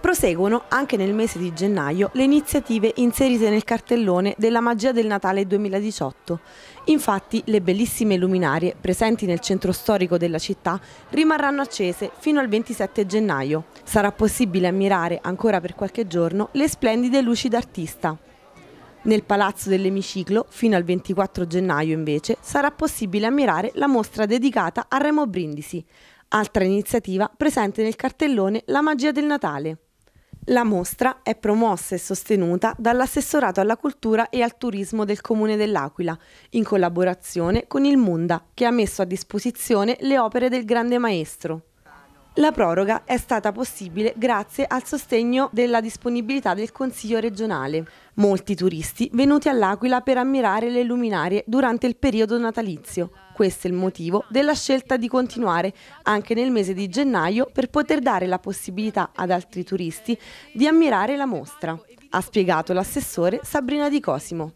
Proseguono anche nel mese di gennaio le iniziative inserite nel cartellone della Magia del Natale 2018. Infatti le bellissime luminarie presenti nel centro storico della città rimarranno accese fino al 27 gennaio. Sarà possibile ammirare ancora per qualche giorno le splendide luci d'artista. Nel Palazzo dell'Emiciclo, fino al 24 gennaio invece, sarà possibile ammirare la mostra dedicata a Remo Brindisi, altra iniziativa presente nel cartellone La magia del Natale. La mostra è promossa e sostenuta dall'assessorato alla cultura e al turismo del Comune dell'Aquila, in collaborazione con il Munda, che ha messo a disposizione le opere del grande maestro. La proroga è stata possibile grazie al sostegno della disponibilità del Consiglio regionale. Molti turisti venuti all'Aquila per ammirare le luminarie durante il periodo natalizio questo è il motivo della scelta di continuare anche nel mese di gennaio per poter dare la possibilità ad altri turisti di ammirare la mostra, ha spiegato l'assessore Sabrina Di Cosimo.